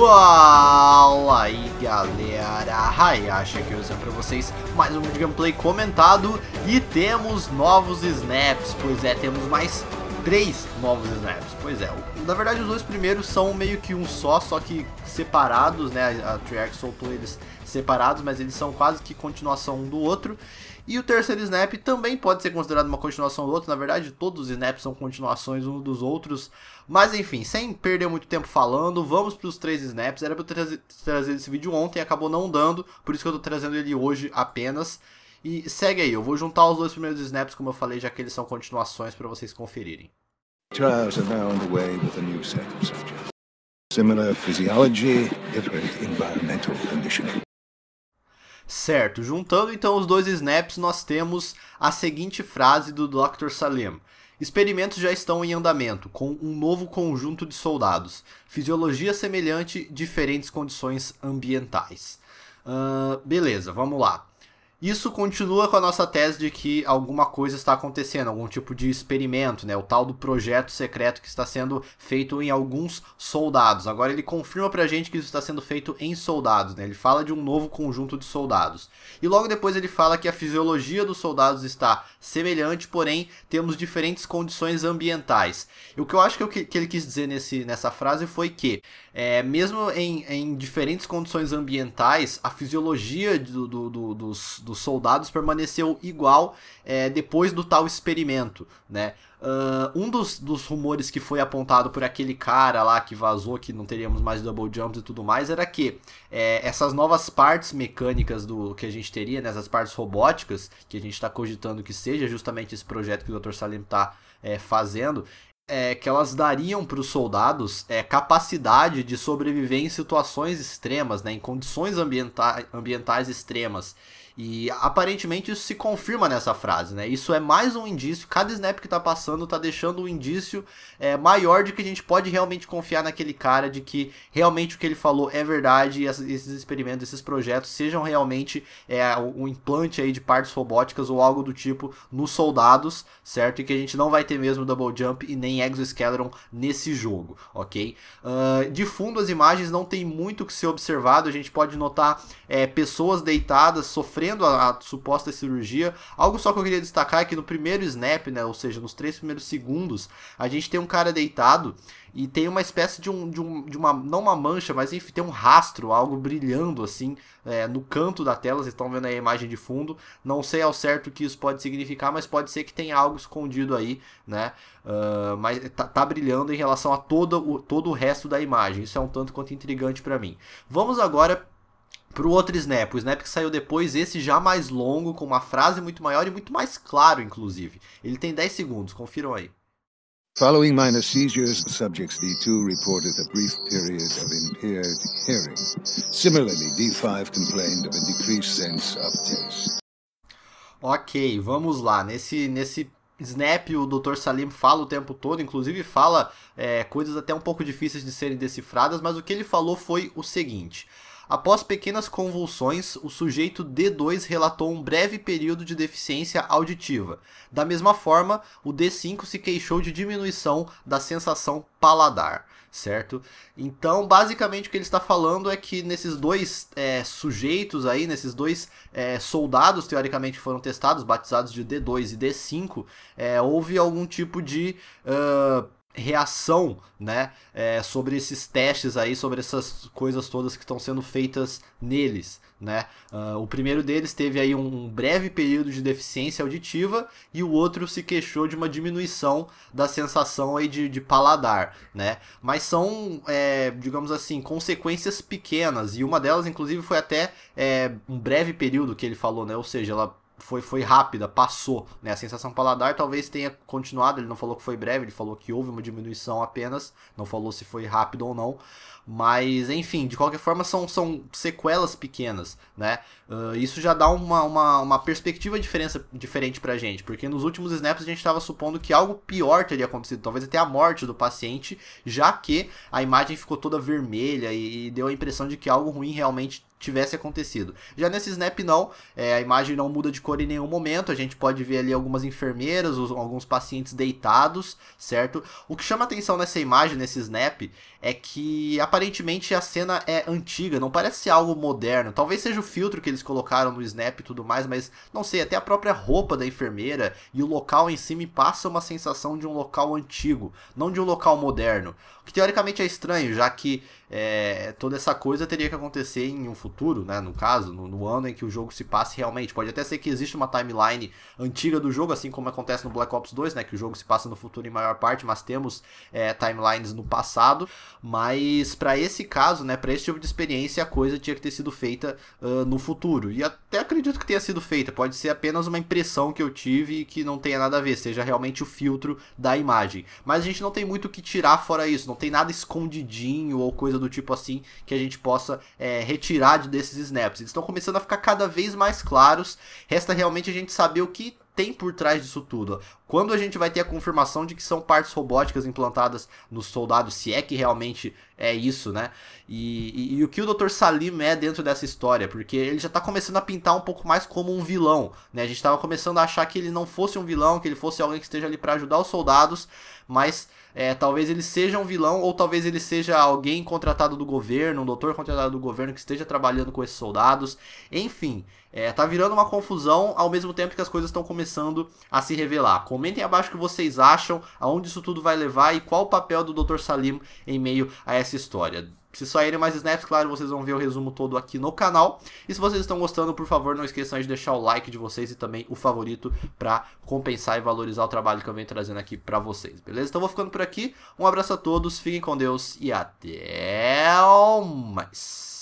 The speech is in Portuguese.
Fala aí galera, Hayashi aqui usando pra vocês mais um de gameplay comentado e temos novos snaps, pois é, temos mais três novos snaps, pois é, o na verdade, os dois primeiros são meio que um só, só que separados, né? A Treyarch soltou eles separados, mas eles são quase que continuação um do outro. E o terceiro snap também pode ser considerado uma continuação do outro. Na verdade, todos os snaps são continuações uns dos outros. Mas enfim, sem perder muito tempo falando, vamos para os três snaps. Era para eu trazer, trazer esse vídeo ontem, acabou não dando, por isso que eu estou trazendo ele hoje apenas. E segue aí, eu vou juntar os dois primeiros snaps, como eu falei, já que eles são continuações para vocês conferirem. Trials are now underway with a new set of subjects. Similar physiology, different environmental conditioning. Certo, juntando então os dois snaps, nós temos a seguinte frase do Dr. Salem. Experimentos já estão em andamento, com um novo conjunto de soldados. Fisiologia semelhante, diferentes condições ambientais. Uh, beleza, vamos lá. Isso continua com a nossa tese de que alguma coisa está acontecendo, algum tipo de experimento, né? O tal do projeto secreto que está sendo feito em alguns soldados. Agora ele confirma pra gente que isso está sendo feito em soldados, né? Ele fala de um novo conjunto de soldados. E logo depois ele fala que a fisiologia dos soldados está semelhante, porém temos diferentes condições ambientais. E o que eu acho que, ele quis dizer nesse, nessa frase foi que, é, mesmo em, em diferentes condições ambientais, a fisiologia do, do, do dos dos soldados permaneceu igual é, depois do tal experimento, né? Uh, um dos, dos rumores que foi apontado por aquele cara lá que vazou que não teríamos mais double jumps e tudo mais era que é, essas novas partes mecânicas do que a gente teria, né, essas partes robóticas que a gente está cogitando que seja justamente esse projeto que o Dr. Salim está é, fazendo, é, que elas dariam para os soldados é, capacidade de sobreviver em situações extremas, né, em condições ambientais ambientais extremas. E aparentemente isso se confirma nessa frase, né? Isso é mais um indício, cada snap que tá passando tá deixando um indício é, maior de que a gente pode realmente confiar naquele cara, de que realmente o que ele falou é verdade e esses experimentos, esses projetos sejam realmente é, um implante aí de partes robóticas ou algo do tipo nos soldados, certo? E que a gente não vai ter mesmo double jump e nem exoskeleton nesse jogo, ok? Uh, de fundo as imagens não tem muito que ser observado, a gente pode notar é, pessoas deitadas sofrendo sofrendo a, a, suposta cirurgia. Algo só que eu queria destacar é que no primeiro snap, né, ou seja, nos três primeiros segundos, a gente tem um cara deitado e tem uma espécie de um, de, um, de uma, não uma mancha, mas enfim, tem um rastro, algo brilhando assim, é, no canto da tela, vocês estão vendo aí a imagem de fundo, não sei ao certo o que isso pode significar, mas pode ser que tenha algo escondido aí, né, uh, mas tá, tá, brilhando em relação a todo o, todo o resto da imagem, isso é um tanto quanto intrigante para mim. Vamos agora pro outro snap, o snap que saiu depois, esse já mais longo, com uma frase muito maior e muito mais claro, inclusive. Ele tem 10 segundos, confiram aí. Following seizures, subjects D2 reported a brief period of impaired hearing. Similarly, D5 complained of a decreased sense of taste. Ok, vamos lá. Nesse, nesse Snap, o Dr. Salim fala o tempo todo, inclusive fala é, coisas até um pouco difíceis de serem decifradas, mas o que ele falou foi o seguinte: Após pequenas convulsões, o sujeito D2 relatou um breve período de deficiência auditiva. Da mesma forma, o D5 se queixou de diminuição da sensação paladar, certo? Então, basicamente, o que ele está falando é que nesses dois é, sujeitos aí, nesses dois é, soldados, teoricamente, foram testados, batizados de D2 e D5, é, houve algum tipo de. Uh, reação, né, é, sobre esses testes aí, sobre essas coisas todas que estão sendo feitas neles, né? Uh, o primeiro deles teve aí um breve período de deficiência auditiva e o outro se queixou de uma diminuição da sensação aí de, de paladar, né? Mas são, é, digamos assim, consequências pequenas e uma delas, inclusive, foi até é, um breve período que ele falou, né? Ou seja, ela foi, foi rápida, passou. Né? A sensação paladar talvez tenha continuado, ele não falou que foi breve, ele falou que houve uma diminuição apenas, não falou se foi rápido ou não. Mas, enfim, de qualquer forma, são, são sequelas pequenas, né? Uh, isso já dá uma, uma, uma perspectiva diferença, diferente pra gente, porque nos últimos snaps a gente estava supondo que algo pior teria acontecido, talvez até a morte do paciente, já que a imagem ficou toda vermelha e, e deu a impressão de que algo ruim realmente tivesse acontecido. Já nesse snap não, é, a imagem não muda de cor em nenhum momento, a gente pode ver ali algumas enfermeiras, os, alguns pacientes deitados, certo? O que chama atenção nessa imagem, nesse snap, é que aparentemente a cena é antiga, não parece ser algo moderno, talvez seja o filtro que eles colocaram no snap e tudo mais, mas não sei, até a própria roupa da enfermeira e o local em si me passa uma sensação de um local antigo, não de um local moderno, o que teoricamente é estranho, já que é, toda essa coisa teria que acontecer em um futuro, né? No caso, no, no, ano em que o jogo se passe realmente. Pode até ser que exista uma timeline antiga do jogo, assim como acontece no Black Ops 2, né? Que o jogo se passa no futuro em maior parte, mas temos é, timelines no passado. Mas para esse caso, né? Para esse tipo de experiência, a coisa tinha que ter sido feita uh, no futuro. E até acredito que tenha sido feita. Pode ser apenas uma impressão que eu tive e que não tenha nada a ver. Seja realmente o filtro da imagem. Mas a gente não tem muito o que tirar fora isso. Não tem nada escondidinho ou coisa coisa do tipo assim que a gente possa é, retirar desses snaps. Eles estão começando a ficar cada vez mais claros. Resta realmente a gente saber o que tem por trás disso tudo. Quando a gente vai ter a confirmação de que são partes robóticas implantadas nos soldados, se é que realmente é isso, né? E, e, e o que o Dr. Salim é dentro dessa história, porque ele já tá começando a pintar um pouco mais como um vilão, né? A gente tava começando a achar que ele não fosse um vilão, que ele fosse alguém que esteja ali para ajudar os soldados, mas é, talvez ele seja um vilão, ou talvez ele seja alguém contratado do governo, um doutor contratado do governo que esteja trabalhando com esses soldados. Enfim, é, tá virando uma confusão ao mesmo tempo que as coisas estão começando a se revelar. Como Comentem abaixo o que vocês acham, aonde isso tudo vai levar e qual o papel do Dr. Salim em meio a essa história. Se saírem mais snaps, claro, vocês vão ver o resumo todo aqui no canal. E se vocês estão gostando, por favor, não esqueçam de deixar o like de vocês e também o favorito para compensar e valorizar o trabalho que eu venho trazendo aqui para vocês, beleza? Então vou ficando por aqui. Um abraço a todos, fiquem com Deus e até mais.